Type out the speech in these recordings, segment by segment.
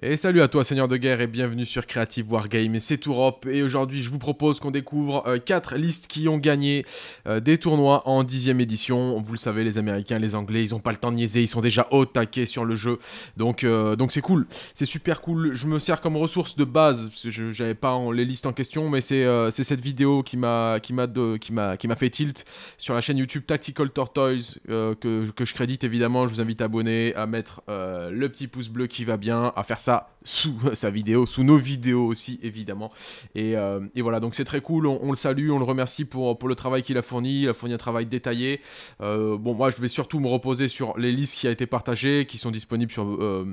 Et salut à toi Seigneur de Guerre et bienvenue sur Creative Wargame, c'est Europe et aujourd'hui je vous propose qu'on découvre euh, quatre 4 listes qui ont gagné euh, des tournois en 10 édition. Vous le savez les Américains, les Anglais, ils ont pas le temps de niaiser, ils sont déjà au taquet sur le jeu. Donc euh, donc c'est cool, c'est super cool. Je me sers comme ressource de base, parce que j'avais pas les listes en question, mais c'est cette vidéo qui m'a fait tilt sur la chaîne YouTube Tactical Tortoise que, je crédite évidemment. Je vous invite à abonner, à mettre le petit pouce bleu qui va bien, à faire ça sous sa vidéo, sous nos vidéos aussi, évidemment. Et, euh, voilà, donc c'est très cool. On, le salue, on le remercie pour, pour le travail qu'il a fourni. Il a fourni un travail détaillé. Euh, bon, moi, je vais surtout me reposer sur les listes qui a été partagées, qui sont disponibles sur euh,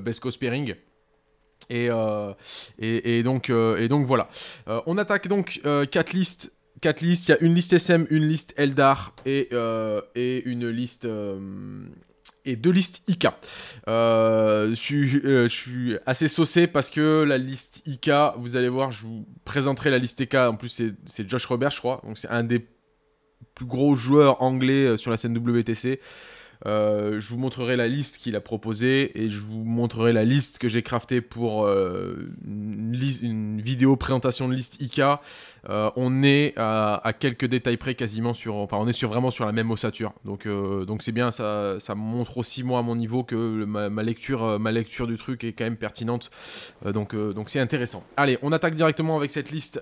Besco Sparing. Et, et, et, donc, et donc voilà. on attaque donc quatre listes quatre listes. Il y a une liste SM, une liste Eldar et, et une liste et de liste IK. je, suis, assez saucé parce que la liste IK, vous allez voir, je vous présenterai la liste IK. En plus, c'est Josh Robert, je crois. Donc, c'est un des plus gros joueurs anglais euh, sur la scène WTC. Euh, je vous montrerai la liste qu'il a proposée et je vous montrerai la liste que j'ai craftée pour euh, une, vidéo présentation de liste IK. Euh, on est à, quelques détails près quasiment sur, enfin on est sur, vraiment sur la même ossature. Donc donc c'est bien, ça, ça montre aussi moi à mon niveau que ma, lecture ma lecture du truc est quand même pertinente. donc donc c'est intéressant. Allez, on attaque directement avec cette liste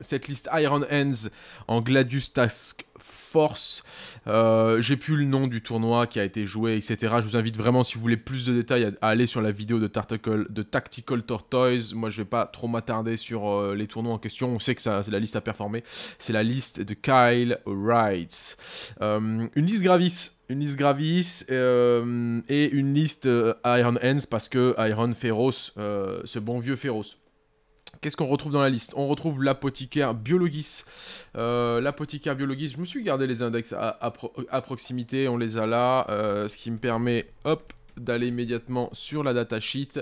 cette liste Iron Hands en Gladius Task force. Euh, j'ai plus le nom du tournoi qui a été joué, etc. Je vous invite vraiment, si vous voulez plus de détails, à, aller sur la vidéo de Tactical, de Tortoise. Moi, je vais pas trop m'attarder sur euh, les tournois en question. On sait que c'est la liste à performer. C'est la liste de Kyle Wright. Euh, une liste gravis une liste Gravis et une liste Iron Hands parce que Iron féroce ce bon vieux féroce Qu'est-ce qu'on retrouve dans la liste On retrouve l'apothicaire biologis. Euh, l'apothicaire biologis, je me suis gardé les index à, proximité, on les a là, euh, ce qui me permet, hop, d'aller immédiatement sur la datasheet. sheet.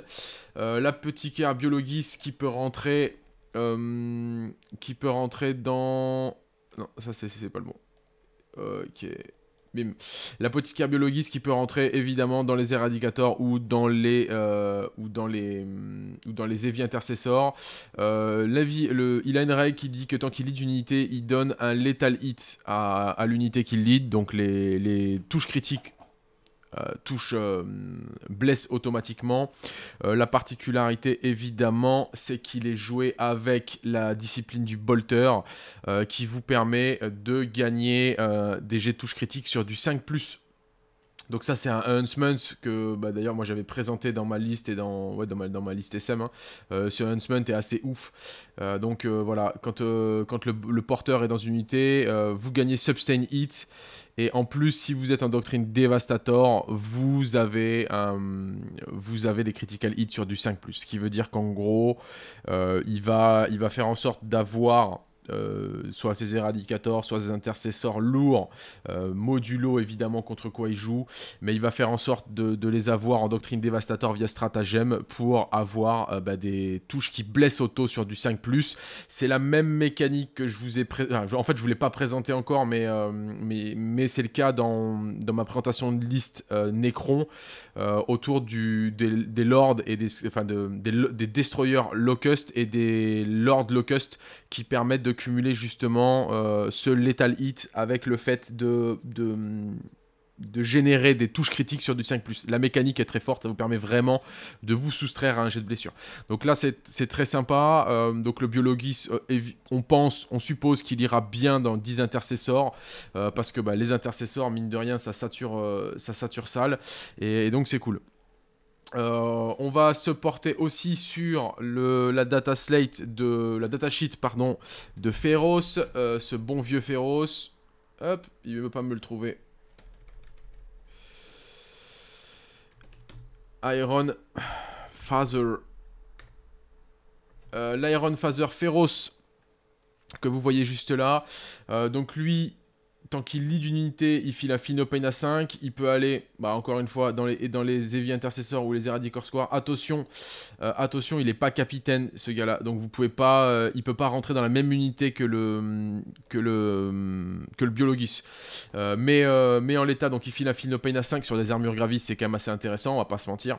Euh, l'apothicaire biologis qui peut rentrer, qui peut rentrer dans... Non, ça c'est pas le bon. Ok la L'apothicaire biologiste qui peut rentrer évidemment dans les éradicateurs ou dans les euh, ou dans les hum, ou dans les évi intercessors. Euh, la le, il a une règle qui dit que tant qu'il lead une unité, il donne un lethal hit à, l'unité qu'il lead, donc les, les touches critiques euh, touche euh, blesse automatiquement. Euh, la particularité évidemment c'est qu'il est joué avec la discipline du bolter qui vous permet de gagner des jets de touche critiques sur du 5 ⁇ donc ça c'est un enhancement que bah, d'ailleurs moi j'avais présenté dans ma liste et dans, ouais, dans, ma, liste SM. Hein. ce Huntsman est assez ouf. donc voilà, quand, quand le, porteur est dans une unité, vous gagnez Sustain Hit et en plus, si vous êtes en doctrine Devastator, vous avez, des euh, vous avez des critical hits sur du 5+. Ce qui veut dire qu'en gros, euh, il, va, il va faire en sorte d'avoir euh, soit ses éradicateurs, soit ses intercesseurs lourds, euh, modulo évidemment contre quoi il joue, mais il va faire en sorte de, les avoir en doctrine dévastateur via stratagème pour avoir euh, bah, des touches qui blessent auto sur du 5 ⁇ C'est la même mécanique que je vous ai... présentée, En fait, je ne vous l'ai pas présenté encore, mais, mais, mais c'est le cas dans, dans, ma présentation de liste Necron autour du, des, lords et des, enfin des, des destroyers locust et des lords locust qui permettent de justement euh, ce Lethal Hit avec le fait de, de, de, générer des touches critiques sur du 5 ⁇ La mécanique est très forte, ça vous permet vraiment de vous soustraire à un jet de blessure. Donc là, c'est très sympa. Euh, donc le biologiste, euh, on pense, on suppose qu'il ira bien dans 10 intercesseurs, parce que bah, les intercesseurs, mine de rien, ça sature, ça sature sale, et donc c'est cool. Euh, on va se porter aussi sur la data slate de la data sheet pardon de Féroce, euh, ce bon vieux Féroce. Hop, il veut pas me le trouver. Iron Father. Euh, L'Iron Father Féroce que vous voyez juste là. donc lui, tant qu'il lit d'une unité, il file un Fino Pain à 5. Il peut aller, bah, encore une fois, dans les, dans les intercesseurs ou les Eradicor Square. Attention, euh, attention, il n'est pas capitaine, ce gars-là. Donc, vous pouvez pas, euh, il peut pas rentrer dans la même unité que le, que euh, mais, en l'état, donc, il file un Fino Pain à 5 sur des armures gravistes. C'est quand même assez intéressant, on va pas se mentir.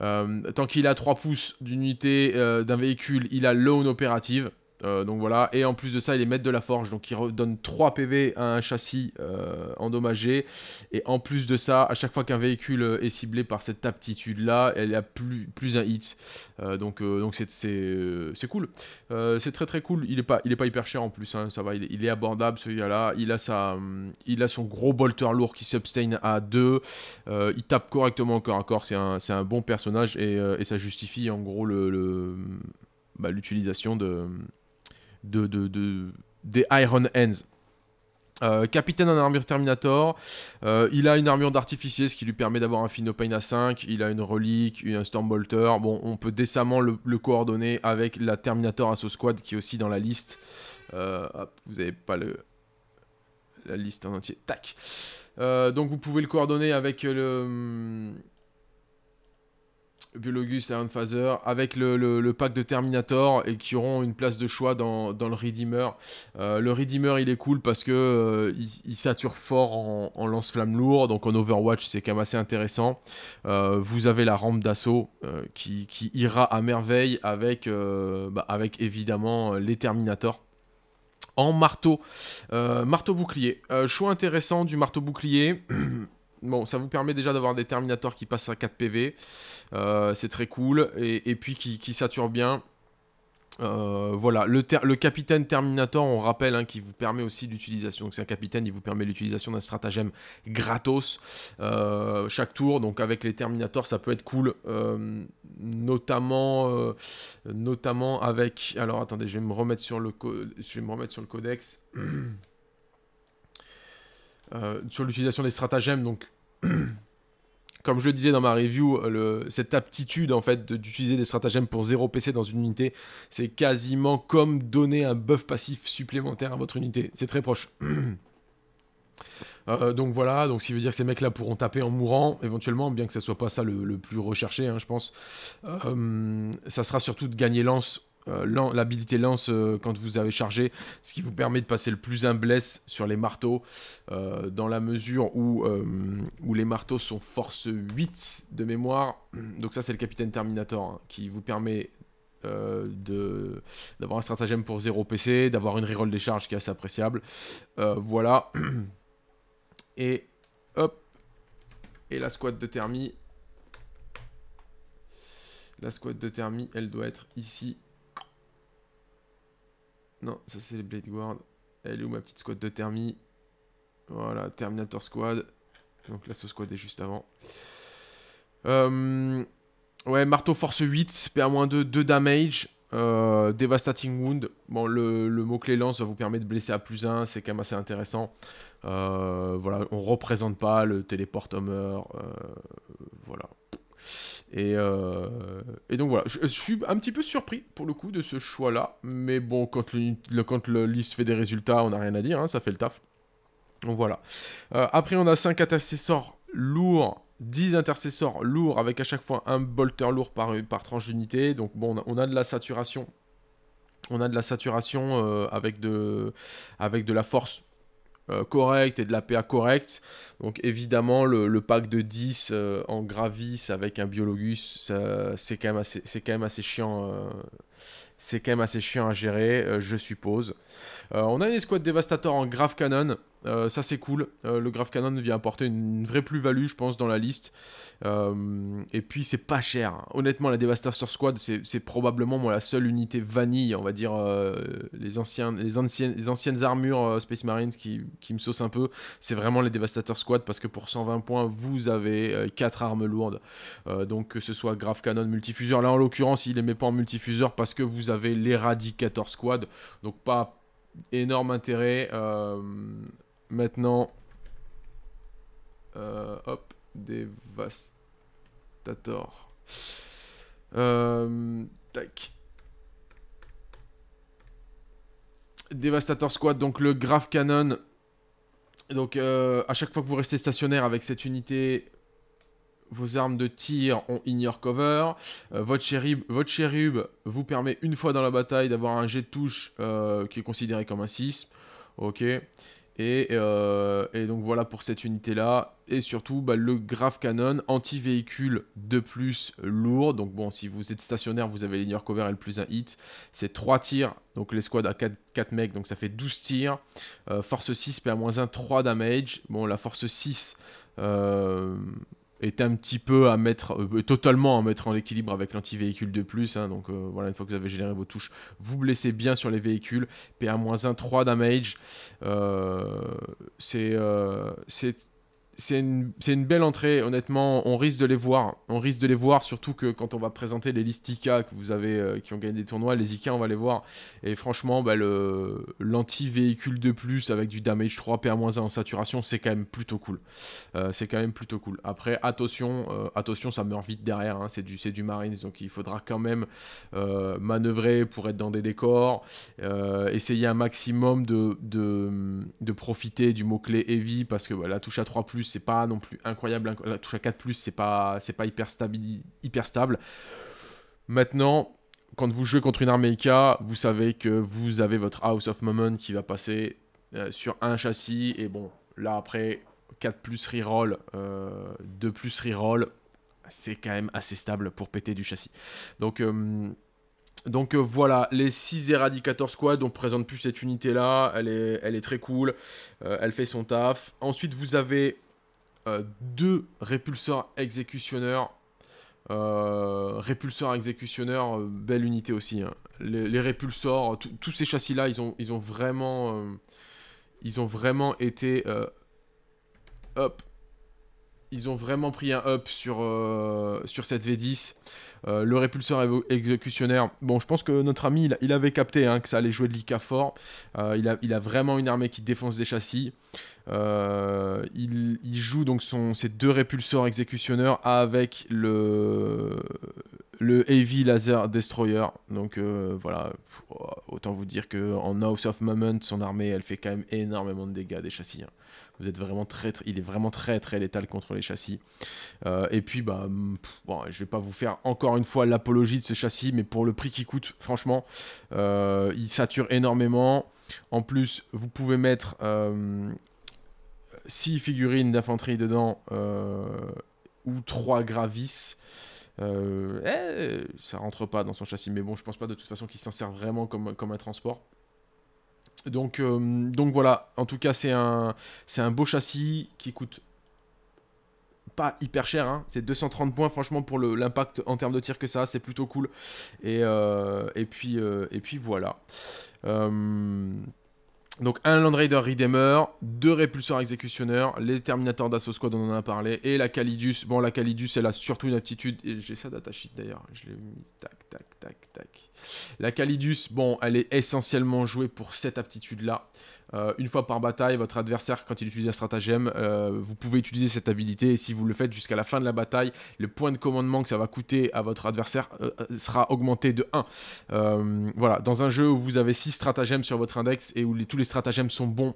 tant qu'il a 3 pouces d'une unité, d'un véhicule, il a Lone Opérative. Euh, donc voilà, et en plus de ça, il est maître de la forge, donc il redonne 3 PV à un châssis euh, endommagé. Et en plus de ça, à chaque fois qu'un véhicule euh, est ciblé par cette aptitude-là, elle a plus, plus un hit. donc donc c'est cool. c'est très très cool. Il est, pas, il est pas hyper cher en plus, hein. ça va, il, est abordable ce gars-là. Il, a sa, hum, il a son gros bolter lourd qui sustain à 2. il tape correctement corps à corps, c'est un, bon personnage et, ça justifie en gros hum, bah, l'utilisation le, de de, des Iron Hands. Euh, capitaine en armure Terminator, euh, il a une armure d'artificier, ce qui lui permet d'avoir un Finopane à 5, il a une relique, une, un Stormbolter, bon, on peut décemment le, coordonner avec la Terminator Assault Squad qui est aussi dans la liste. Euh, vous n'avez pas le... la liste en entier, tac. donc vous pouvez le coordonner avec le... Hum, Biologus et Iron Phaser, avec le, pack de Terminator et qui auront une place de choix dans, le Redeemer. Euh, le Redeemer, il est cool parce que euh, il, sature fort en, lance-flamme lourd, donc en Overwatch, c'est quand même assez intéressant. Euh, vous avez la rampe d'assaut qui, ira à merveille avec, bah, avec évidemment les Terminators en marteau. marteau bouclier. choix intéressant du marteau bouclier. Bon, ça vous permet déjà d'avoir des Terminators qui passent à 4 PV. Euh, c'est très cool. Et, puis qui, saturent bien. Euh, voilà, le, capitaine Terminator, on rappelle, hein, qui vous permet aussi l'utilisation. Donc c'est un capitaine, il vous permet l'utilisation d'un stratagème gratos euh, chaque tour. Donc avec les Terminators, ça peut être cool, notamment, notamment avec. Alors attendez, je vais me remettre sur le, je vais me remettre sur le codex. Euh, sur l'utilisation des stratagèmes. Donc, comme je le disais dans ma review, euh, cette aptitude en fait d'utiliser des stratagèmes pour 0 PC dans une unité, c'est quasiment comme donner un buff passif supplémentaire à votre unité. C'est très proche. Euh, donc voilà, donc ce qui veut dire que ces mecs-là pourront taper en mourant, éventuellement, bien que ce soit pas ça le, plus recherché, hein, je pense. ça sera surtout de gagner lance euh, l'habilité lance euh, quand vous avez chargé, ce qui vous permet de passer le plus un bless sur les marteaux, euh, dans la mesure où, où, les marteaux sont force 8 de mémoire. Donc ça c'est le capitaine Terminator hein, qui vous permet d'avoir un stratagème pour 0 PC, d'avoir une reroll des charges qui est assez appréciable. voilà. Et hop. Et la squad de Thermie. La squad de Thermie, elle doit être ici non, ça c'est les Blade Guard. Elle est où ma petite squad de Thermi Voilà, Terminator Squad. Donc là, ce squad est juste avant. Euh, ouais, marteau force 8, PA-2, 2 damage. Euh, devastating Wound. Bon, le, mot-clé lance va vous permettre de blesser à plus 1, c'est quand même assez intéressant. Euh, voilà, on représente pas le téléport Homer. voilà, euh, et, donc voilà, je, suis un petit peu surpris pour le coup de ce choix-là, mais bon, quand le, quand le liste fait des résultats, on n'a rien à dire, hein, ça fait le taf. Donc voilà. Euh, après, on a 5 intercesseurs lourds. 10 intercesseurs lourds avec à chaque fois un bolter lourd par, par tranche d'unité. Donc bon, on a, de la saturation on a de la saturation euh, avec, de, avec de la force euh, correct et de la PA correcte. Donc évidemment, le, pack de 10 euh, en gravis avec un biologus, c'est quand, même assez, quand même assez chiant. Euh, c'est quand même assez chiant à gérer, je suppose. on a une escouade dévastateur en grave canon. Euh, ça c'est cool. Euh, le Grave Canon vient apporter une, vraie plus-value, je pense, dans la liste. Euh, et puis c'est pas cher. Honnêtement, la Devastator Squad, c'est probablement moi la seule unité vanille, on va dire les, les, anciennes, anciennes armures Space Marines qui, me saucent un peu. C'est vraiment les Devastator Squad parce que pour 120 points, vous avez 4 armes lourdes. donc que ce soit Grave Canon multifuseur. Là en l'occurrence, il les met pas en multifuseur parce que vous avez l'Eradicator Squad. Donc pas énorme intérêt. Maintenant, euh, hop, dévastator. Euh, tac. Devastator Squad, donc le Grave canon. Donc euh, à chaque fois que vous restez stationnaire avec cette unité, vos armes de tir ont ignore cover. votre, chérub, votre vous permet une fois dans la bataille d'avoir un jet de touche qui est considéré comme un 6. Ok. Et, euh, et, donc voilà pour cette unité-là. Et surtout, bah, le Graf Canon anti-véhicule de plus lourd. Donc bon, si vous êtes stationnaire, vous avez l'ignore cover et le plus un hit. C'est 3 tirs. Donc l'escouade a 4, mecs, donc ça fait 12 tirs. Euh, force 6, PA-1, 3 damage. Bon, la force 6 est un petit peu à mettre, euh, totalement à mettre en équilibre avec l'anti-véhicule de plus. Hein, donc euh, voilà, une fois que vous avez généré vos touches, vous blessez bien sur les véhicules. PA-1, 3 damage. Euh, c'est c'est une, belle entrée, honnêtement. On risque de les voir. On risque de les voir, surtout que quand on va présenter les listes IK que vous avez, euh, qui ont gagné des tournois, les IK on va les voir. Et franchement, bah, l'anti-véhicule de plus avec du damage 3, PA-1 en saturation, c'est quand même plutôt cool. Euh, c'est quand même plutôt cool. Après, attention, euh, attention, ça meurt vite derrière. Hein. C'est du, du Marines, donc il faudra quand même manœuvrer pour être dans des décors. essayer un maximum de, de, profiter du mot-clé heavy, parce que bah, la touche à 3, c'est pas non plus incroyable. la touche à 4 c'est pas, c'est pas hyper, hyper stable. Maintenant, quand vous jouez contre une armée vous savez que vous avez votre House of Moment qui va passer euh, sur un châssis. Et bon, là après, 4 plus reroll, 2 euh, plus reroll, c'est quand même assez stable pour péter du châssis. Donc. Euh, donc voilà, les 6 Eradicator Squad, on présente plus cette unité là, elle est, elle est très cool, elle fait son taf. Ensuite vous avez euh, deux répulseurs exécutionneurs. Euh, exécutionneurs, euh, belle unité aussi. Hein. Les, répulsors, répulseurs, tous ces châssis-là, ils ont, ils ont vraiment. Euh, ils ont vraiment été. up. Ils ont vraiment pris un up sur, sur cette V10. Euh, le répulseur exécutionnaire, bon, je pense que notre ami, il, avait capté hein, que ça allait jouer de l'ICA fort. Euh, il, a, il, a, vraiment une armée qui défonce des châssis. Euh, il, joue donc son, ses deux répulseurs exécutionneurs avec le, le Heavy Laser Destroyer. Donc euh, voilà, autant vous dire qu'en House of Moment, son armée, elle fait quand même énormément de dégâts des châssis. Hein. Vous êtes vraiment très, il est vraiment très très létal contre les châssis. Euh, et puis bah, mm, je vais pas vous faire encore une fois l'apologie de ce châssis, mais pour le prix qu'il coûte, franchement, euh, il sature énormément. En plus, vous pouvez mettre 6 figurines d'infanterie dedans ou 3 gravis. Euh, eh, ça rentre pas dans son châssis, mais bon, je pense pas de toute façon qu'il s'en sert vraiment comme, comme un transport. Donc, euh, donc voilà, en tout cas, c'est un, c'est un beau châssis qui coûte pas hyper cher. Hein. C'est 230 points, franchement, pour l'impact en termes de tir que ça a, c'est plutôt cool. Et, euh, et, puis, et puis voilà. Donc un Land Raider Redeemer, deux Répulseurs Exécutionneurs, les Terminators d'Assault Squad, on en a parlé, et la Calidus. Bon, la Calidus, elle a surtout une aptitude, j'ai ça d'attaché d'ailleurs, je l'ai mis, tac, tac, tac, tac. La Calidus, bon, elle est essentiellement jouée pour cette aptitude-là. Euh, une fois par bataille, votre adversaire, quand il utilise un stratagème, euh, vous pouvez utiliser cette habilité et si vous le faites jusqu'à la fin de la bataille, le point de commandement que ça va coûter à votre adversaire euh, sera augmenté de 1. voilà, dans un jeu où vous avez 6 stratagèmes sur votre index et où tous les stratagèmes sont bons,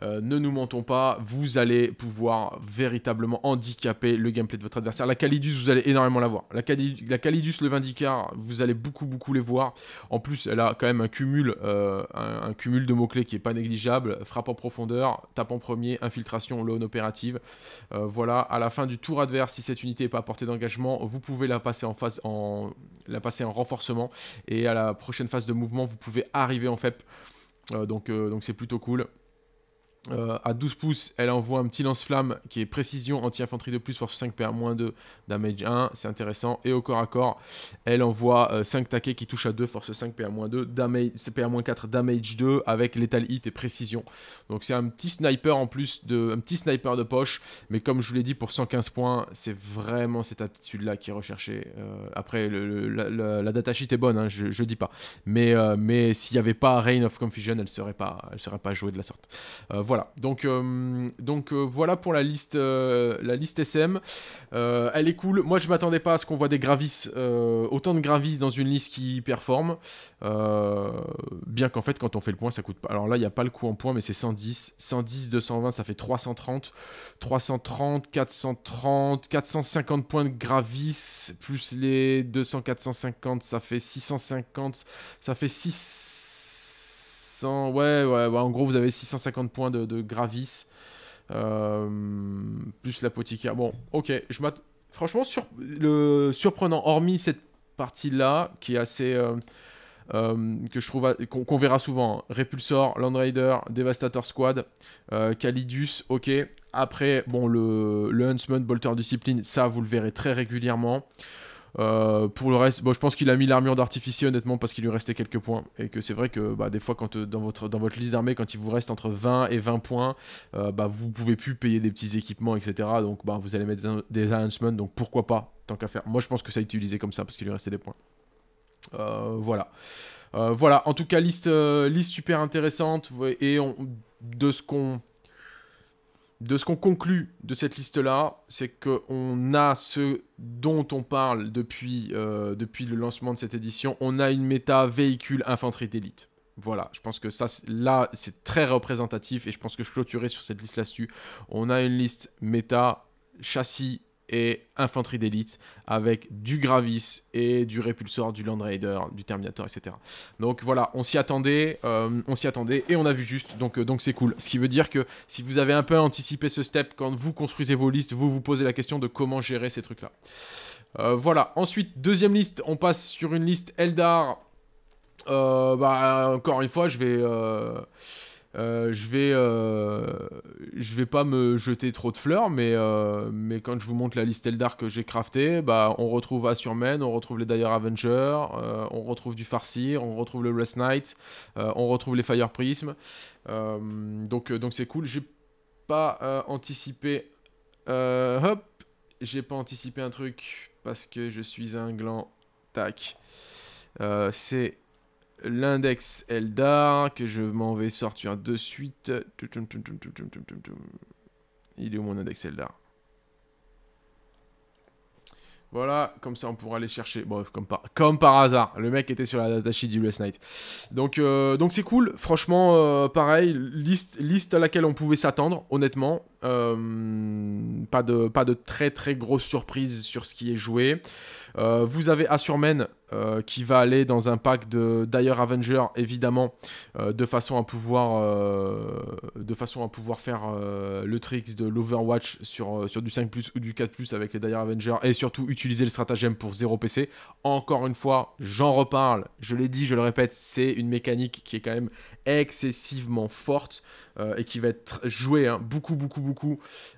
ne nous mentons pas, vous allez pouvoir véritablement handicaper le gameplay de votre adversaire. La Calidus, vous allez énormément la voir. La, Calidus, le Vindicar, vous allez beaucoup beaucoup les voir. En plus, elle a quand même un cumul, un cumul de mots-clés qui est pas négligeable frappe en profondeur, tape en premier, infiltration, loan opérative. Euh, voilà, à la fin du tour adverse, si cette unité n'est pas à portée d'engagement, vous pouvez la passer en phase en la passer en renforcement et à la prochaine phase de mouvement, vous pouvez arriver en FEP. Euh, donc euh, donc c'est plutôt cool. Euh, à 12 pouces, elle envoie un petit lance-flamme qui est précision, anti-infanterie de plus, force 5 PA-2, damage 1, c'est intéressant. Et au corps à corps, elle envoie 5 euh, taquets qui touchent à 2, force 5 PA-2, damage, PA-4, damage 2 avec létal hit et précision. Donc c'est un petit sniper en plus, de, un petit sniper de poche, mais comme je vous l'ai dit, pour 115 points, c'est vraiment cette aptitude-là qui est recherchée. Euh, après, la, data sheet est bonne, hein, je, ne dis pas. Mais, mais s'il n'y avait pas Reign of Confusion, elle ne serait, pas, serait pas jouée de la sorte. Voilà voilà. Donc, euh, donc euh, voilà pour la liste, euh, la liste SM. elle est cool. Moi, je m'attendais pas à ce qu'on voit des gravis, autant de gravis dans une liste qui performe. bien qu'en fait, quand on fait le point, ça coûte pas. Alors là, il n'y a pas le coût en points, mais c'est 110. 110, 220, ça fait 330. 330, 430, 450 points de gravis, plus les 200, 450, ça fait 650, ça fait 6 Ouais, ouais, en gros, vous avez 650 points de, Gravis. Euh, plus l'apothicaire. Bon, ok. Je Franchement, sur... le surprenant, hormis cette partie-là, qui est assez. Euh, euh, que je trouve qu'on verra souvent hein. Repulsor, Land Raider, Devastator Squad, Calidus, ok. Après, bon, le Huntsman, Bolter Discipline, ça vous le verrez très régulièrement. Euh, pour le reste, je pense qu'il a mis l'armure d'artificier honnêtement parce qu'il lui restait quelques points. Et que c'est vrai que bah, des fois, quand, euh, dans, votre, dans votre liste d'armée, quand il vous reste entre 20 et 20 points, vous euh, bah, vous pouvez plus payer des petits équipements, etc. Donc bah, vous allez mettre des, enhancements, donc pourquoi pas, tant qu'à faire. Moi je pense que ça a utilisé comme ça parce qu'il lui restait des points. voilà. voilà, en tout cas, liste, liste super intéressante. Et de ce qu'on de ce qu'on conclut de cette liste-là, c'est qu'on a ce dont on parle depuis, euh, depuis le lancement de cette édition. On a une méta véhicule infanterie d'élite. Voilà, je pense que ça, là, c'est très représentatif et je pense que je clôturerai sur cette liste là-dessus. On a une liste méta châssis et infanterie d'élite avec du Gravis et du Répulsor, du Land Raider, du Terminator, etc. Donc voilà, on s'y attendait, euh, on s'y attendait et on a vu juste, donc euh, donc c'est cool. Ce qui veut dire que si vous avez un peu anticipé ce step quand vous construisez vos listes, vous vous posez la question de comment gérer ces trucs-là. Euh, voilà. Ensuite, deuxième liste, on passe sur une liste Eldar. bah encore une fois, je vais euh, je vais, euh, je vais pas me jeter trop de fleurs, mais, euh, mais quand je vous montre la liste Eldar que j'ai crafté, bah, on retrouve Assurmen, on retrouve les Dire Avengers, on retrouve du Farseer, on retrouve le Rest Knight, on retrouve les Fire Prism. donc donc c'est cool. J'ai pas anticipé. hop, j'ai pas anticipé un truc parce que je suis un gland. Tac. c'est l'index Eldar, que je m'en vais sortir de suite. Il est où mon index Eldar voilà, comme ça on pourra aller chercher. Bref, comme par, comme par hasard, le mec était sur la datasheet du Last Night. Donc euh, donc c'est cool, franchement, euh, pareil, liste, liste à laquelle on pouvait s'attendre, honnêtement. Euh, pas, de, pas de très très grosse surprise sur ce qui est joué. Euh, vous avez Assurman euh, qui va aller dans un pack de d'ailleurs Avenger évidemment de façon à pouvoir de façon à pouvoir faire le tricks de l'Overwatch sur, sur du 5 ou du 4 avec les d'ailleurs Avengers et surtout utiliser le stratagème pour 0 PC. Encore une fois, j'en reparle, je l'ai dit, je le répète, c'est une mécanique qui est quand même excessivement forte et qui va être jouée hein, beaucoup beaucoup beaucoup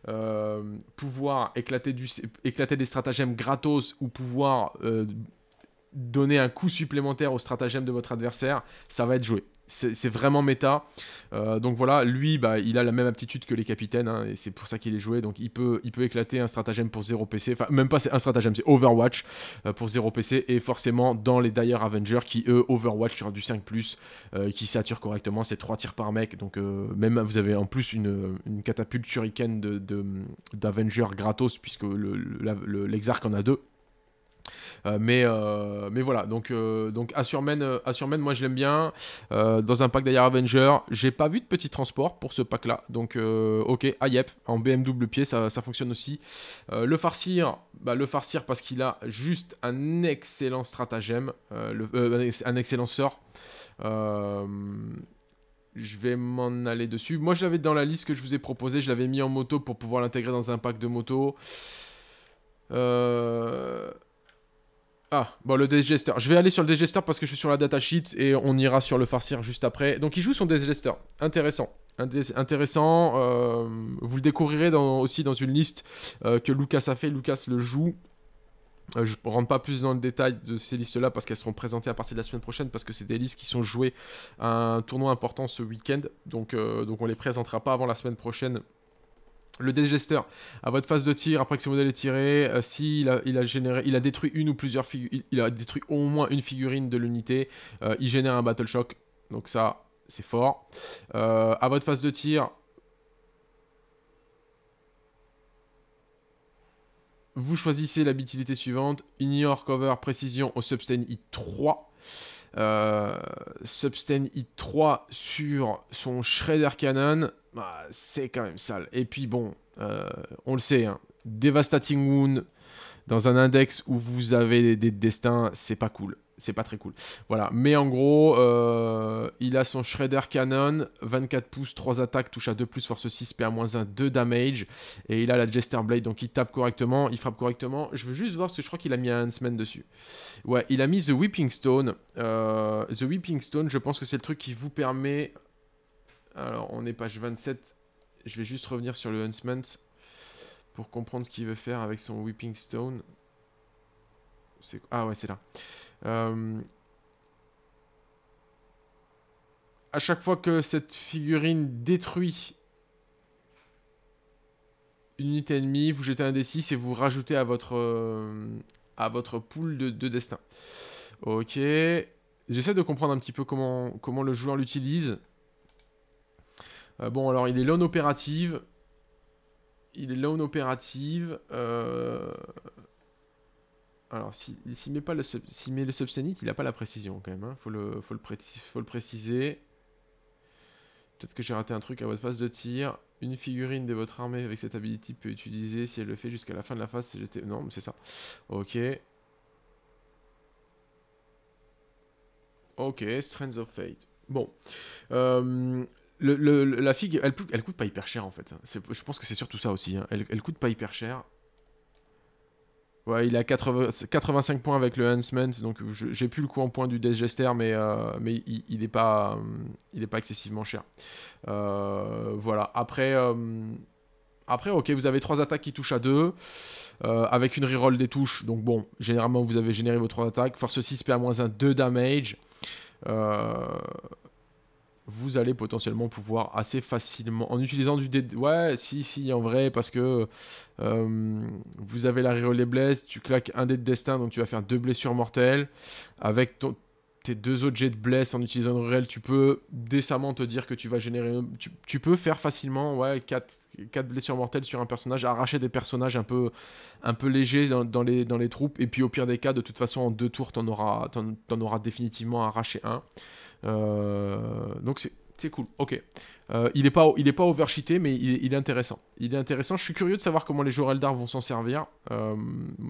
euh, pouvoir éclater, du, éclater des stratagèmes gratos ou pouvoir euh, donner un coup supplémentaire au stratagème de votre adversaire, ça va être joué. C'est vraiment méta. Euh, donc voilà, lui, bah, il a la même aptitude que les capitaines, hein, et c'est pour ça qu'il est joué. Donc il peut, il peut éclater un stratagème pour 0 PC, enfin même pas un stratagème, c'est Overwatch euh, pour 0 PC, et forcément dans les Dire Avengers qui eux, Overwatch sur du 5+, plus euh, qui sature correctement, c'est 3 tirs par mec. Donc même vous avez en plus une, catapulte shuriken d'Avenger de, gratos, puisque l'exarque en a deux euh, mais, euh, mais voilà, donc, euh, Assurman, moi je l'aime bien. dans un pack d'ailleurs Avenger, j'ai pas vu de petit transport pour ce pack là. Donc ok, ayep en BMW pied, ça, fonctionne aussi. le farcir, bah, le farcir parce qu'il a juste un excellent stratagème, un excellent sort. je vais m'en aller dessus. Moi, je l'avais dans la liste que je vous ai proposée. Je l'avais mis en moto pour pouvoir l'intégrer dans un pack de moto. Euh... Ah, bon, le Digester. Je vais aller sur le Digester parce que je suis sur la Data Sheet et on ira sur le farcir juste après. Donc, il joue son Digester. Intéressant. intéressant. Euh, vous le découvrirez aussi dans une liste euh, que Lucas a fait. Lucas le joue. Euh, je ne rentre pas plus dans le détail de ces listes-là parce qu'elles seront présentées à partir de la semaine prochaine parce que c'est des listes qui sont jouées à un tournoi important ce week-end. Donc, donc on ne les présentera pas avant la semaine prochaine le dégesteur à votre phase de tir après que ce modèle est tiré euh, si il a, généré il a détruit une ou plusieurs il, a détruit au moins une figurine de l'unité euh, il génère un battle shock donc ça c'est fort euh, à votre phase de tir vous choisissez l'habilité suivante ignore cover précision au substain i3 substain i3 sur son shredder cannon bah, c'est quand même sale. Et puis bon, euh, on le sait, hein. Devastating Wound dans un index où vous avez des, destins, c'est pas cool. C'est pas très cool. Voilà. Mais en gros, euh, il a son Shredder Cannon, 24 pouces, 3 attaques, touche à 2 plus, force 6, PA-1, 2 damage. Et il a la Jester Blade, donc il tape correctement, il frappe correctement. Je veux juste voir ce que je crois qu'il a mis un semaine dessus. Ouais, il a mis The Whipping Stone. Euh, The Whipping Stone, je pense que c'est le truc qui vous permet alors, on est page 27. Je vais juste revenir sur le Huntsman pour comprendre ce qu'il veut faire avec son Whipping Stone. Ah ouais, c'est là. Euh, à chaque fois que cette figurine détruit une unité ennemie, vous jetez un D6 et vous rajoutez à votre, euh, à votre pool de, destin. Ok. J'essaie de comprendre un petit peu comment, comment le joueur l'utilise. Euh, bon, alors il est en opérative. Il est en opérative. Euh, alors, s'il met pas le subsénite, le il n'a pas la précision quand même. Hein. Faut, le, faut, le préciser. Peut-être que j'ai raté un truc à votre phase de tir. Une figurine de votre armée avec cette ability peut utiliser si elle le fait jusqu'à la fin de la phase. Non, mais c'est ça. Ok. Ok, Strands of Fate. Bon. Euh, la figue, elle, elle, coûte pas hyper cher en fait. Je pense que c'est surtout ça aussi. Hein. Elle, elle, coûte pas hyper cher. Ouais, il a 80, 85 points avec le Huntsman, donc j'ai plus le coup en point du Death mais, euh, mais il, n'est pas, est pas excessivement cher. Euh, voilà, après, euh, après, ok, vous avez 3 attaques qui touchent à 2, avec une reroll des touches, donc bon, généralement vous avez généré vos 3 attaques, force 6, moins 1 2 damage. Euh, vous allez potentiellement pouvoir assez facilement, en utilisant du dé... Ouais, si, si, en vrai, parce que euh, vous avez la des blesses, tu claques un dé de destin, donc tu vas faire deux blessures mortelles. Avec tes deux autres jets de blesses, en utilisant le réel, tu peux décemment te dire que tu vas générer... Tu, peux faire facilement, ouais, quatre blessures mortelles sur un personnage, arracher des personnages un peu, un peu légers dans, les, dans les troupes, et puis au pire des cas, de toute façon, en deux tours, t'en auras définitivement arraché un. Euh, donc c'est cool, ok. Euh, il n'est pas, il est pas mais il est, intéressant. Il est intéressant. Je suis curieux de savoir comment les joueurs Eldar vont s'en servir. Euh,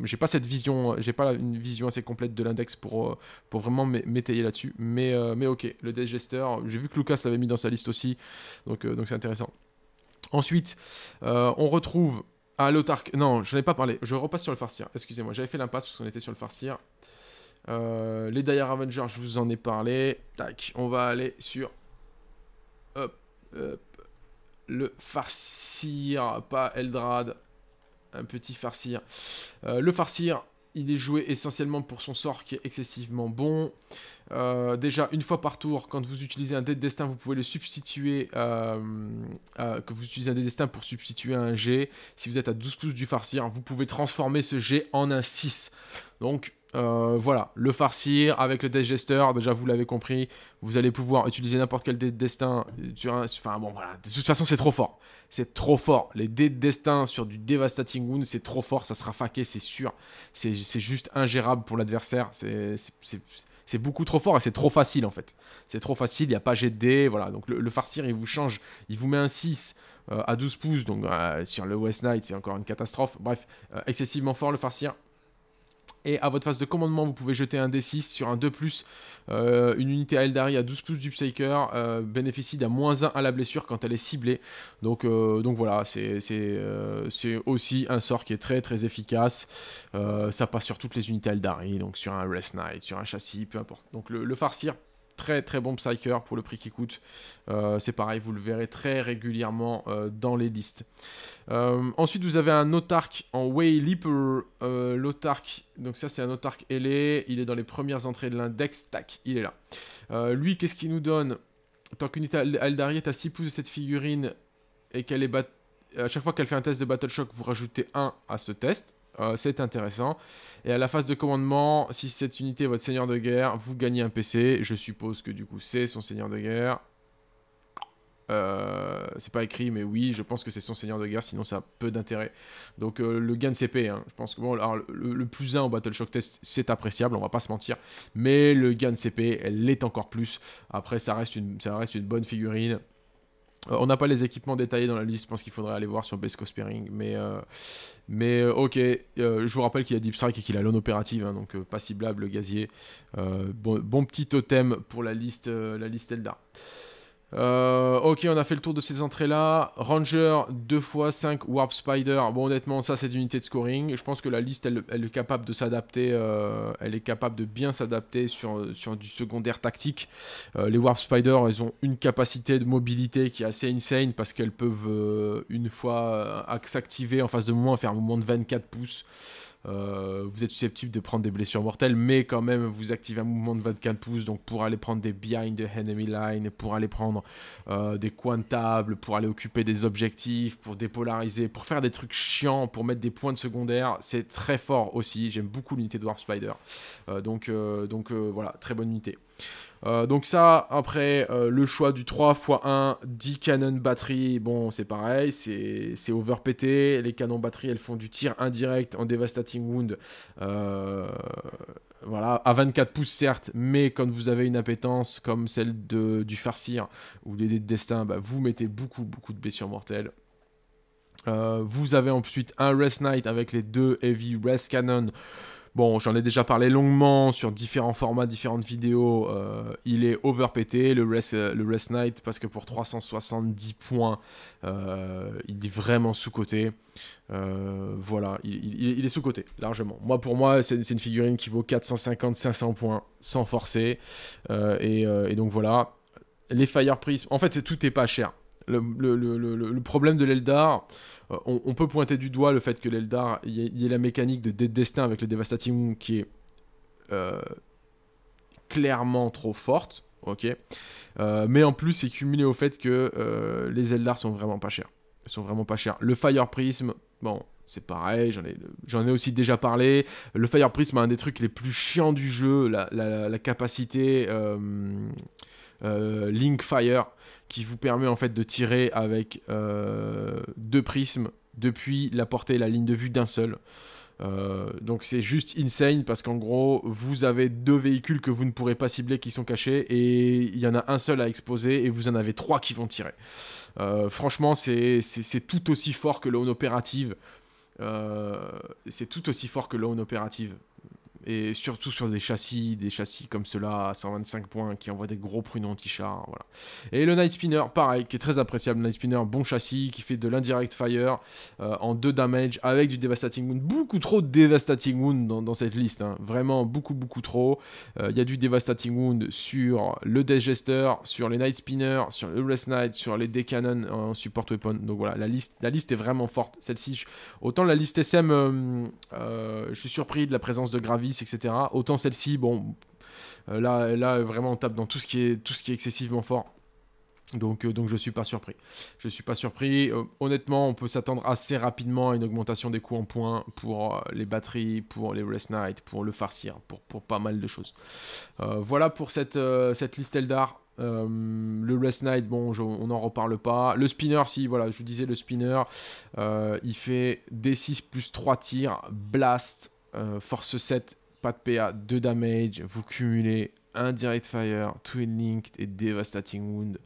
j'ai pas cette vision, j'ai pas une vision assez complète de l'index pour, pour vraiment m'étayer là-dessus. Mais, mais ok, le Death Jester, j'ai vu que Lucas l'avait mis dans sa liste aussi, donc donc c'est intéressant. Ensuite, on retrouve à ah, l'Otark. Non, je n'en ai pas parlé. Je repasse sur le farcir. Excusez-moi, j'avais fait l'impasse parce qu'on était sur le farcir. Euh, les Dire Avengers, je vous en ai parlé. Tac, on va aller sur le farcir, pas Eldrad. Un petit farcir. Euh, le farcir, il est joué essentiellement pour son sort qui est excessivement bon. Euh, déjà, une fois par tour, quand vous utilisez un dé de destin, vous pouvez le substituer, que vous utilisez un dé de destin pour substituer un G. Si vous êtes à 12 pouces du farcir, vous pouvez transformer ce G en un 6. Donc, euh, voilà, le farcir avec le Jester, déjà vous l'avez compris, vous allez pouvoir utiliser n'importe quel dé de destin. tu Enfin bon, voilà, de toute façon c'est trop fort. C'est trop fort. Les dés de destin sur du Devastating Wound, c'est trop fort, ça sera faqué, c'est sûr. C'est juste ingérable pour l'adversaire. C'est beaucoup trop fort et c'est trop facile en fait. C'est trop facile, il n'y a pas GD, de voilà. Donc le, farcir, il vous change, il vous met un 6. Euh, à 12 pouces, donc euh, sur le West Knight, c'est encore une catastrophe. Bref, excessivement fort le farcir, et à votre phase de commandement, vous pouvez jeter un D6 sur un 2, euh, une unité à Eldari à 12 du Psyker euh, bénéficie d'un moins 1 à la blessure quand elle est ciblée. Donc, euh, donc voilà, c'est aussi un sort qui est très très efficace. ça passe sur toutes les unités Eldari, donc sur un Rest Knight, sur un châssis, peu importe. Donc le, le farcir très très bon Psyker pour le prix qui coûte. Euh, c'est pareil, vous le verrez très régulièrement euh, dans les listes. Euh, ensuite, vous avez un Otark en Way Leaper. L'Otark, donc ça c'est un Otark ailé, il est dans les premières entrées de l'index, tac, il est là. lui, qu'est-ce qu'il nous donne Tant qu'une Aldari est à 6 pouces de cette figurine et qu'elle est bat... à chaque fois qu'elle fait un test de Battle Shock, vous rajoutez 1 à ce test. Euh, c'est intéressant. Et à la phase de commandement, si cette unité est votre seigneur de guerre, vous gagnez un PC. Je suppose que du coup, c'est son seigneur de guerre. Euh, c'est pas écrit, mais oui, je pense que c'est son seigneur de guerre, sinon ça a peu d'intérêt. Donc euh, le gain de CP, hein. je pense que bon, alors, le, plus 1 au Battle Shock Test, c'est appréciable, on va pas se mentir, mais le gain de CP, elle l'est encore plus. Après, ça reste une, ça reste une bonne figurine. Euh, on n'a pas les équipements détaillés dans la liste, je pense qu'il faudrait aller voir sur Besco Spiring Mais, euh, mais euh, ok, je vous rappelle qu'il y a Deep Strike et qu'il a l'one opérative, hein, donc pas ciblable, gazier. Bon, petit totem pour la liste, la liste Eldar. Euh, ok, on a fait le tour de ces entrées-là. Ranger, 2 x 5 Warp Spider. Bon, honnêtement, ça, c'est une unité de scoring. Je pense que la liste, elle, est capable de s'adapter. Euh, elle est capable de bien s'adapter sur, du secondaire tactique. Euh, les Warp Spider, elles ont une capacité de mobilité qui est assez insane parce qu'elles peuvent, une fois s'activer en face de moi, faire un mouvement de 24 pouces. Euh, vous êtes susceptible de prendre des blessures mortelles, mais quand même, vous activez un mouvement de 24 pouces, donc pour aller prendre des behind the enemy line, pour aller prendre euh, des coins de table, pour aller occuper des objectifs, pour dépolariser, pour faire des trucs chiants, pour mettre des points de secondaire, c'est très fort aussi. J'aime beaucoup l'unité de Warp Spider. Euh, donc donc voilà, très bonne unité. Euh, donc ça, après, euh, le choix du 3 x 1, 10 canon batterie, bon, c'est pareil, c'est overpété. Les canons batterie, elles font du tir indirect en devastating wound. Euh, voilà, à 24 pouces certes, mais quand vous avez une appétence comme celle de, du farcir ou des dés de destin, bah, vous mettez beaucoup, beaucoup de blessures mortelles. vous avez ensuite un Rest Knight avec les deux Heavy Rest Cannon. Bon, j'en ai déjà parlé longuement sur différents formats, différentes vidéos. Euh, il est overpété, le rest, euh, le night, parce que pour 370 points, euh, il est vraiment sous-côté. voilà, il, est sous-côté, largement. Moi, pour moi, c'est une figurine qui vaut 450-500 points, sans forcer. Et, donc voilà. Les Fire Prism, en fait, tout n'est pas cher. Le, problème de l'Eldar, euh, on, peut pointer du doigt le fait que l'Eldar, il y, a la mécanique de Dead destin avec le Devastating qui est euh, clairement trop forte, ok euh, Mais en plus, c'est cumulé au fait que les Eldar sont vraiment pas chers. Ils sont vraiment pas chers. Le Fire Prism, bon, c'est pareil, j'en ai, aussi déjà parlé. Le Fire Prism, un des trucs les plus chiants du jeu, la capacité... Euh, Link Fire qui vous permet en fait de tirer avec euh, deux prismes depuis la portée et la ligne de vue d'un seul. Euh, donc c'est juste insane parce qu'en gros vous avez deux véhicules que vous ne pourrez pas cibler qui sont cachés et il y en a un seul à exposer et vous en avez trois qui vont tirer. franchement c'est tout aussi fort que l'aune opérative. c'est tout aussi fort que l'aune opérative. Et surtout sur des châssis, des châssis comme cela à 125 points qui envoient des gros prunes anti-char. Hein, voilà. Et le Night Spinner, pareil, qui est très appréciable. Night Spinner, bon châssis, qui fait de l'indirect fire euh, en 2 damage avec du Devastating Wound. Beaucoup trop de Devastating Wound dans, cette liste. Hein. Vraiment beaucoup, beaucoup trop. Euh, il y a du Devastating Wound sur le Digester, sur les Night Spinner, sur le Rest Knight, sur les Decanon en support weapon. Donc voilà, la liste, la liste est vraiment forte. Celle-ci, autant la liste SM, euh, je suis surpris de la présence de Gravis etc. Autant celle-ci, bon, euh, là, là, vraiment, on tape dans tout ce qui est, tout ce qui est excessivement fort. Donc, euh, donc je ne suis pas surpris. Je suis pas surpris. Euh, honnêtement, on peut s'attendre assez rapidement à une augmentation des coûts en points pour les batteries, pour les Rest Night, pour le farcir, pour, pour pas mal de choses. voilà pour cette, cette liste Eldar. le Rest Night, bon, on n'en reparle pas. Le spinner, si, voilà, je vous disais, le spinner, il fait D6 plus 3 tirs, blast, force 7 pas de PA, 2 damage, vous cumulez un direct fire, twin linked et devastating wound.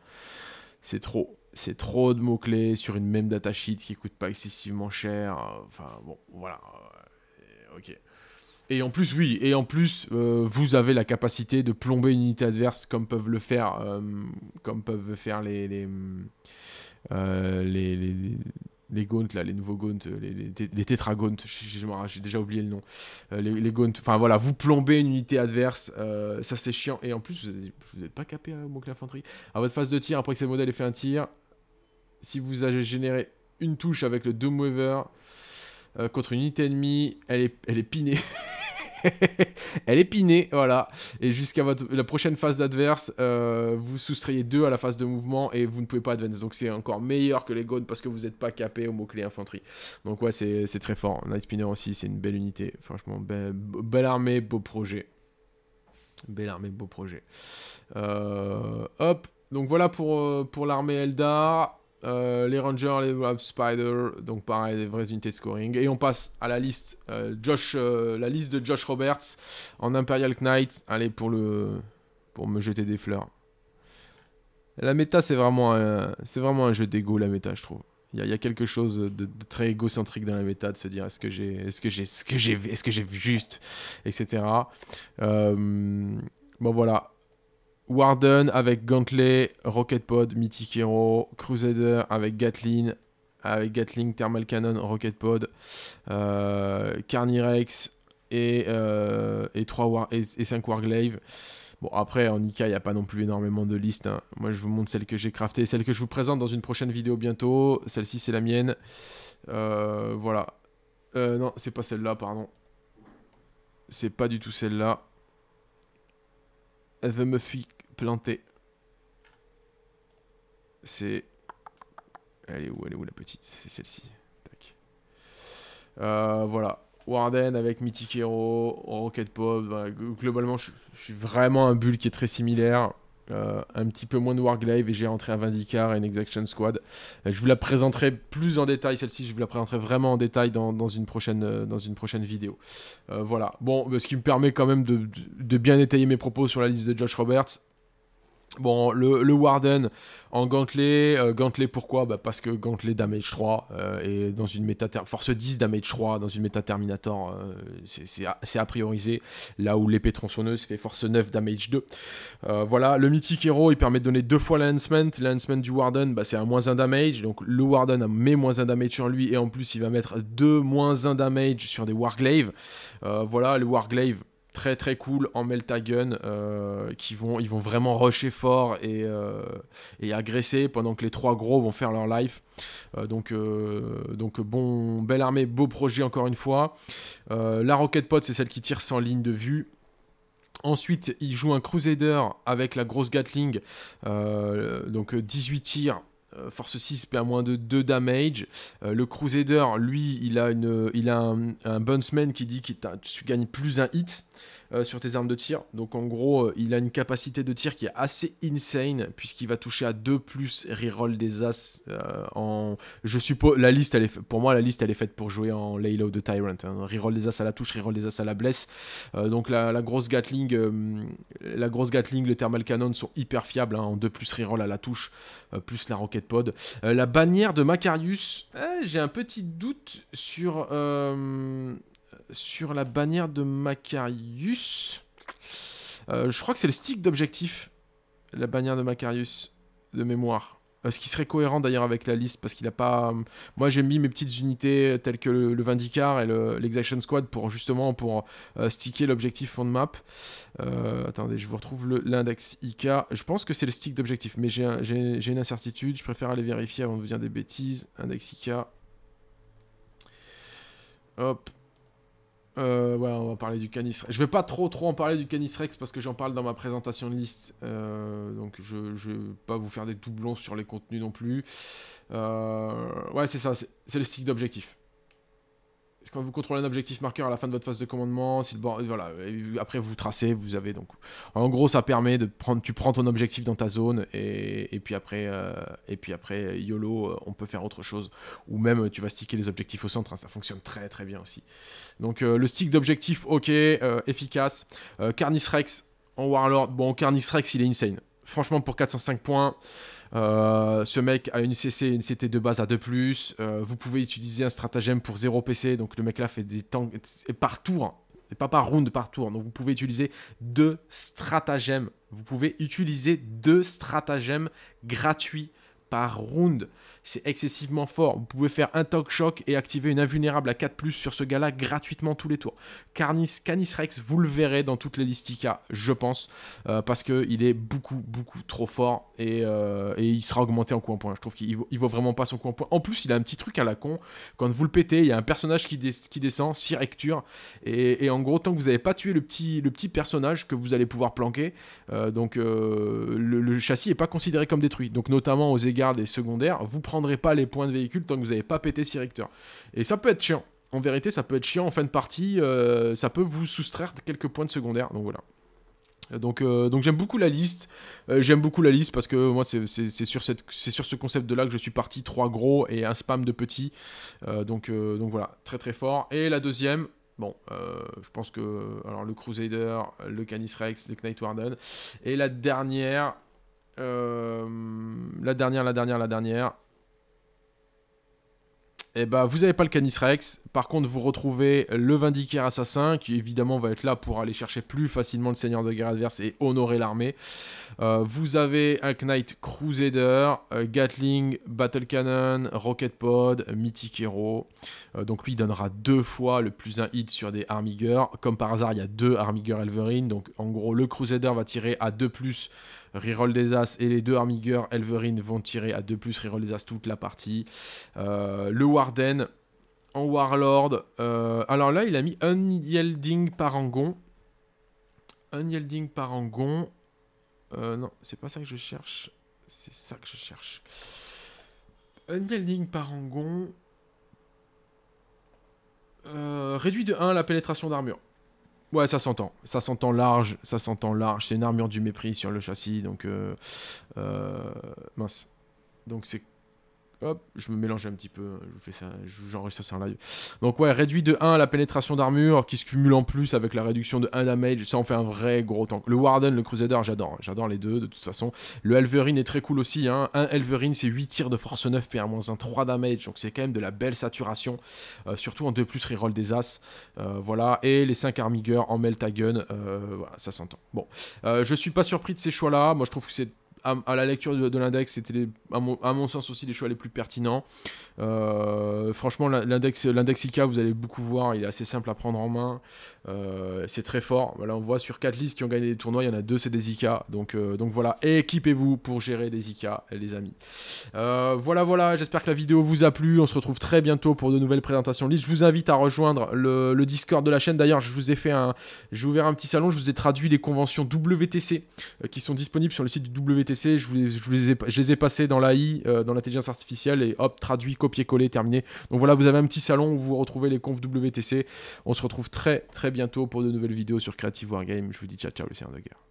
C'est trop. C'est trop de mots-clés sur une même sheet qui coûte pas excessivement cher. Euh, enfin bon, voilà. Euh, ok. Et en plus, oui, et en plus, euh, vous avez la capacité de plomber une unité adverse comme peuvent le faire, comme peuvent faire les, les les Gaunt, là, les nouveaux Gaunt, euh, les, les, j'ai déjà oublié le nom. Euh, les, Gaunt, enfin voilà, vous plombez une unité adverse, euh, ça c'est chiant. Et en plus, vous n'êtes pas capé mon hein, au l'infanterie. À votre phase de tir, après que ce modèle ait fait un tir, si vous avez généré une touche avec le Doomweaver contre une unité ennemie, elle est, elle est pinée. elle est pinée, voilà. Et jusqu'à la prochaine phase d'adverse, euh, vous soustrayez deux à la phase de mouvement et vous ne pouvez pas advance. Donc c'est encore meilleur que les gones parce que vous n'êtes pas capé au mot-clé infanterie. Donc ouais, c'est très fort. Night Spinner aussi, c'est une belle unité. Franchement, belle, armée, beau projet. Belle armée, beau projet. Euh, hop, donc voilà pour, euh, pour l'armée Eldar. Euh, les Rangers, les Web Spider, donc pareil, des vraies unités de scoring. Et on passe à la liste, euh, Josh, euh, la liste de Josh Roberts en Imperial Knight. Allez, pour, le, pour me jeter des fleurs. La méta, c'est vraiment, un, vraiment un jeu d'ego, la méta, je trouve. Il y, a quelque chose de, très égocentrique dans la méta, de se dire est-ce que j'ai est-ce que j'ai ce est-ce que j'ai vu juste, etc. bon voilà, Warden avec Gauntlet, Rocket Pod, Mythic Hero, Crusader avec Gatlin, avec Gatling, Thermal Cannon, Rocket Pod, euh, Carnirex euh, et, et, 5 Warglaive. Bon, après, en Ika, il n'y a pas non plus énormément de listes. Hein. Moi, je vous montre celle que j'ai craftée, celle que je vous présente dans une prochaine vidéo bientôt. Celle-ci, c'est la mienne. Euh, voilà. non, c'est pas celle-là, pardon. C'est pas du tout celle-là. The Muffy Planté. C'est... Elle est où Elle est où la petite C'est celle-ci. Euh, voilà. Warden avec Mythic Hero, Rocket Pop. Globalement, je, suis vraiment un bull qui est très similaire. Euh, un petit peu moins de Warglaive et j'ai rentré un Vindicar et une Exaction Squad. Euh, je vous la présenterai plus en détail, celle-ci, je vous la présenterai vraiment en détail dans, une, prochaine, dans une prochaine vidéo. voilà. Bon, bah, ce qui me permet quand même de, de, bien étayer mes propos sur la liste de Josh Roberts. Bon, le, Warden en gantelet. Euh, gantelet pourquoi bah, Parce que gantelet damage 3 euh, et dans une méta force 10 damage 3 dans une méta Terminator, euh, c'est a à, prioriser. Là où l'épée tronçonneuse fait force 9 damage 2. Euh, voilà, le mythique héros il permet de donner deux fois l'enhancement. L'enhancement du Warden, bah, c'est un moins 1 damage. Donc le Warden met moins 1 damage sur lui et en plus il va mettre 2 moins 1 damage sur des Warglaives. voilà, le Warglaive très très cool en Melta Gun euh, qui vont, ils vont vraiment rusher fort et, euh, et, agresser pendant que les trois gros vont faire leur life. Euh, donc, donc bon, belle armée, beau projet encore une fois. la Rocket Pod, c'est celle qui tire sans ligne de vue. Ensuite, il joue un Crusader avec la grosse Gatling, donc 18 tirs euh, force 6 perd moins de 2 damage. Euh, le Crusader, lui, il a, un, un qui dit que tu gagnes plus un hit. Euh, sur tes armes de tir. Donc en gros, euh, il a une capacité de tir qui est assez insane, puisqu'il va toucher à 2 plus reroll des as euh, en... Je suppose, la liste, elle est... pour moi, la liste, elle est faite pour jouer en Laylow de Tyrant. Hein. Reroll des as à la touche, reroll des as à la blesse. donc la, grosse Gatling, la grosse Gatling, le Thermal Cannon sont hyper fiables, hein, en 2 plus reroll à la touche, plus la Rocket Pod. la bannière de Macarius, j'ai un petit doute sur sur la bannière de Macarius. Euh, je crois que c'est le stick d'objectif, la bannière de Macarius, de mémoire. Euh, ce qui serait cohérent d'ailleurs avec la liste, parce qu'il n'a pas... Euh, moi j'ai mis mes petites unités telles que le, Vindicar et l'Exaction Squad pour justement pour sticker l'objectif fond de map. attendez, je vous retrouve l'index IK. Je pense que c'est le stick d'objectif, mais j'ai une incertitude. Je préfère aller vérifier avant de vous dire des bêtises. Index IK. Hop, euh, ouais, on va parler du Canis Rex. Je vais pas trop trop en parler du Canis Rex parce que j'en parle dans ma présentation de liste. Euh, donc je, vais pas vous faire des doublons sur les contenus non plus. Euh, ouais, c'est ça, c'est le stick d'objectif quand vous contrôlez un objectif marqueur à la fin de votre phase de commandement, après vous tracez, vous avez donc. En gros, ça permet de prendre, tu prends ton objectif dans ta zone et, puis après, euh, et puis après YOLO, euh, on peut faire autre chose. Ou même tu vas sticker les objectifs au centre, hein, ça fonctionne très très bien aussi. Donc euh, le stick d'objectif, ok, efficace. Carnis Rex en Warlord, bon Carnis Rex il est insane franchement, pour 405 points, euh, ce mec a une CC et une CT de base à 2 euh, vous pouvez utiliser un stratagème pour 0 PC. Donc le mec là fait des tanks par tour. Hein. et pas par round, par tour. Donc vous pouvez utiliser deux stratagèmes. Vous pouvez utiliser deux stratagèmes gratuits par round c'est excessivement fort. Vous pouvez faire un Toc Shock et activer une invulnérable à 4 sur ce gars-là gratuitement tous les tours. Carnis, Canis Rex, vous le verrez dans toutes les listicas, je pense, euh, parce qu'il est beaucoup, beaucoup trop fort et, euh, il sera augmenté en coin point. Je trouve qu'il ne vaut, vraiment pas son coup en point. En plus, il a un petit truc à la con. Quand vous le pétez, il y a un personnage qui, qui descend, sirecture. et, en gros, tant que vous n'avez pas tué le petit, le petit personnage que vous allez pouvoir planquer, euh, donc le, châssis n'est pas considéré comme détruit. Donc, notamment aux égards des secondaires, vous pas les points de véhicule tant que vous n'avez pas pété 6 recteurs. Et ça peut être chiant. En vérité, ça peut être chiant en fin de partie. Euh, ça peut vous soustraire quelques points de secondaire. Donc voilà. Donc, euh, donc j'aime beaucoup la liste. Euh, j'aime beaucoup la liste parce que moi, c'est sur, cette, sur ce concept-là de que je suis parti. Trois gros et un spam de petits. donc, donc voilà, très très fort. Et la deuxième, bon, je pense que alors le Crusader, le Canis Rex, le Knight Warden. Et la dernière, la dernière, la dernière, la dernière, eh ben, vous n'avez pas le Canis Rex. Par contre, vous retrouvez le Vindicaire Assassin, qui évidemment va être là pour aller chercher plus facilement le Seigneur de guerre adverse et honorer l'armée. Euh, vous avez un Knight Crusader, euh, Gatling, Battle Cannon, Rocket Pod, Mythic Hero. Euh, donc lui, donnera deux fois le plus un hit sur des Armiger. Comme par hasard, il y a deux Armiger Elverine. Donc en gros, le Crusader va tirer à deux plus Reroll des As et les deux Armiger Elverine vont tirer à 2 plus Reroll des As toute la partie. Euh, le Warden en Warlord. Euh, alors là, il a mis Unyielding Parangon. Unyielding Parangon. Euh, non, c'est pas ça que je cherche. C'est ça que je cherche. Unyielding Parangon. réduit de 1 la pénétration d'armure. Ouais, ça s'entend. Ça s'entend large. Ça s'entend large. C'est une armure du mépris sur le châssis, donc euh, euh, mince. Donc c'est Hop, je me mélange un petit peu, hein. je fais ça, j'enregistre ça en live. Donc ouais, réduit de 1 la pénétration d'armure, qui se cumule en plus avec la réduction de 1 damage, ça on fait un vrai gros tank. Le Warden, le Crusader, j'adore, j'adore les deux de toute façon. Le Elverine est très cool aussi, hein. un Elverine c'est 8 tirs de force 9, pr 1 3 damage, donc c'est quand même de la belle saturation, euh, surtout en 2+, reroll des As, euh, voilà, et les 5 Armiger en Meltagun, euh, voilà, ça s'entend. Bon, je suis pas surpris de ces choix-là, moi je trouve que c'est à, la lecture de, l'index, c'était à, mon, sens aussi les choix les plus pertinents. Euh, franchement, l'index, IK, vous allez beaucoup voir, il est assez simple à prendre en main. Euh, c'est très fort. Là, on voit sur 4 listes qui ont gagné des tournois, il y en a 2, c'est des IK. Donc, euh, donc voilà, équipez-vous pour gérer des IK, les amis. voilà, voilà, j'espère que la vidéo vous a plu. On se retrouve très bientôt pour de nouvelles présentations de Je vous invite à rejoindre le, Discord de la chaîne. D'ailleurs, je vous ai fait un, j'ai ouvert un petit salon, je vous ai traduit les conventions WTC qui sont disponibles sur le site du WTC je, les ai, passés dans l'AI, euh, dans l'intelligence artificielle, et hop, traduit, copier collé terminé. Donc voilà, vous avez un petit salon où vous retrouvez les confs WTC. On se retrouve très très bientôt pour de nouvelles vidéos sur Creative Wargame. Je vous dis ciao ciao, les Seigneur de guerre.